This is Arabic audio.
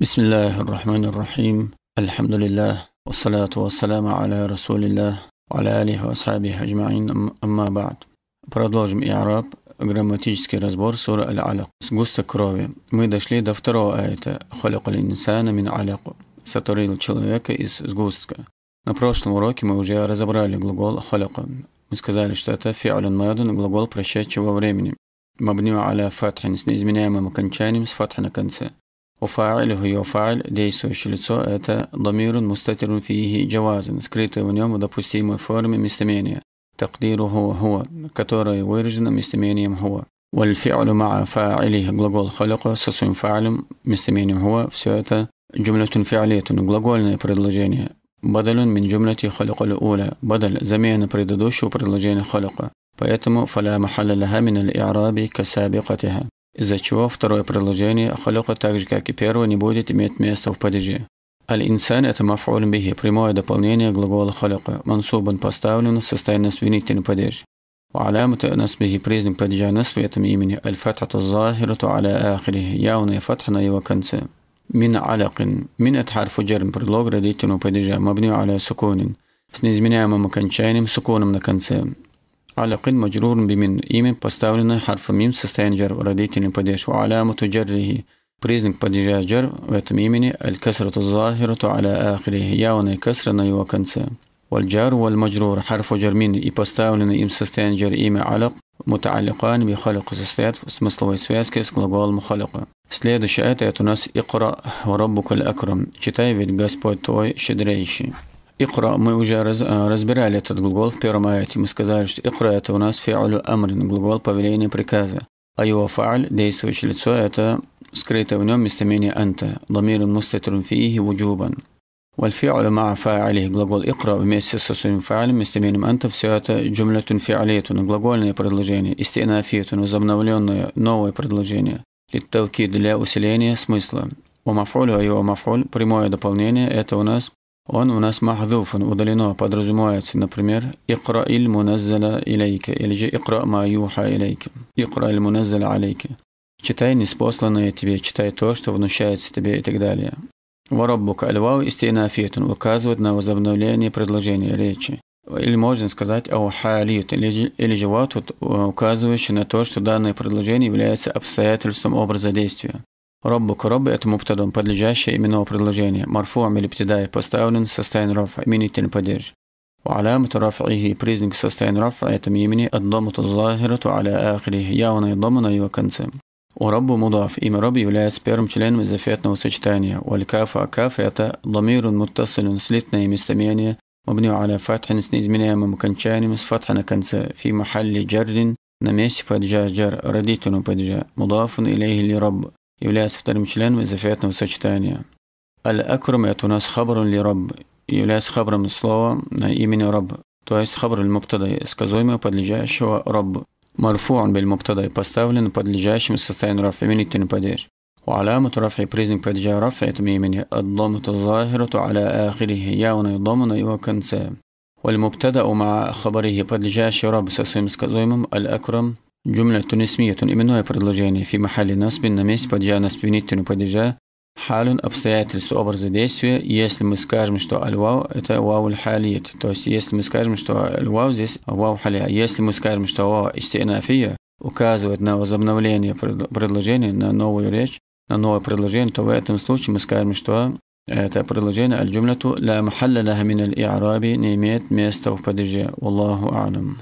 بسم الله الرحمن الرحيم الحمد لله والصلاة والسلام على رسول الله وعلى آله وأصحابه أجمعين أما بعد Продолжим إعراب грамматический разбор суры Аль-Алак. Сгусток крови. Мы дошли до второго аята «Халик инсана мин аляку» – «Сотворил человека из сгустка». На прошлом уроке мы уже разобрали глагол «халика». Мы сказали, что это фиален майдун, глагол прощающего времени. Мабнима аля фатхин с неизменяемым окончанием с фатха на конце. وفاعله يفعل действующее лицо – это ضمير مستتر فيه جواز, скрытое в нем допустимой форме местоимения, تقديره هو, которое выражено местоимением هو. والفعل مع فاعله глагол خلق со своим фа'лем, местоимением هو, все это جملة فعلية, глагольное предложение. بدل من جملة خلق الأولى بدل замена предыдущего предложения خلق поэтому فلا محل لها من الإعراب كسابقتها из-за чего второе предложение «халюха» так же, как и первое, не будет иметь места в падеже. Аль-инсан – это мафуль бихи, прямое дополнение глагола «халюха». Мансубан поставлен в состоянии свинительный падеж. وعلامة نصبه признак падежа نصب этом имени Аль الفتحة الظاهرة على آخره явная فتحة на его конце من علق мин это حرف جر предлог родительного падежа мабню على سكون с неизменяемым окончанием суконом на конце علاق مجرور بمن إيم باستاولنا حرف ميم سستانجر ورديتني بديش وعلامة جره بريزنك بديجاجر وتميمني الكسرة الظاهرة على آخره ياوني كسرنا يوكنسا والجار والمجرور حرف جر من إيباستاولنا إيم سستانجر إيم علق متعلقان بخلق سستات مثل ويسفاسكس غلوغال مخلقة следующая آية تناس اقرأ وربك الأكرم читай ведь Господь توي щедрейший Икра, мы уже раз, э, разбирали этот глагол в первом аяте. Мы сказали, что икра – это у нас фиалю амрин, глагол повеления приказа. А его фааль, действующее лицо, это скрыто в нем местомение анта, ламир мустатрун фиихи вуджубан. والفعل مع فاعله глагол икра вместе со своим фаалем местоимением анта все это جملة فعلية глагольное предложение استئنافية возобновленное новое предложение للتوكيد для усиления смысла ومفعول а его مفعول прямое дополнение это у нас он у нас махдуф, он удалено, подразумевается, например, «Икра иль муназзала илейка» или же «Икра ма юха илейка», «Икра иль муназзала алейка». «Читай неспосланное тебе», «Читай то, что внушается тебе» и так далее. «Вараббука» альвау он указывает на возобновление предложения речи. Или можно сказать «аухалит», или, или же «ватут», э, указывающий на то, что данное предложение является обстоятельством образа действия. ربك رب это مبتدا подлежащее именного предложения, مرفوع من الابتداء поставлен в состояние рафа, именительный падеж. وعلامة رفعه признак состояния رفع этом имени الضمة الظاهرة على آخره явное дома на его конце. ورب مضاف إما رب является первым членом из зафетного сочетания والكافة كافة это ضمير متصل слитное местоимение مبني على فتح с неизменяемым окончанием с فتح на конце في محل جر на месте падежа جر родительного падежа مضاف إليه لرب يلاس ترمشلان مزافات وسجتانيا الأكرم يتناس خبر لرب يلاس خبر من слова на имени رب то есть خبر المبتدا сказуемое подлежащего رب مرفوع بالمبتدا поставлен подлежащим состоянию رفع من التنبادر وعلامة رفع признак падежа رفع تميمه الضمة الظاهرة على آخره ياون ضمن يوكنسا والمبتدأ مع خبره قد جاء شراب ساسيم الأكرم Джумлятун исмиятун – именное предложение. Фи махали наспин – на месте падежа наспинительного падежа. Халюн – обстоятельства образа действия. Если мы скажем, что аль-вау это вау الحالية. То есть, если мы скажем, что аль-вау здесь вау халя. Если мы скажем, что вау истинафия указывает на возобновление предложения, на новую речь, на новое предложение, то в этом случае мы скажем, что это предложение аль-джумляту ла махалля лаха мин аль-и'раби не имеет места в падеже. Аллаху алям.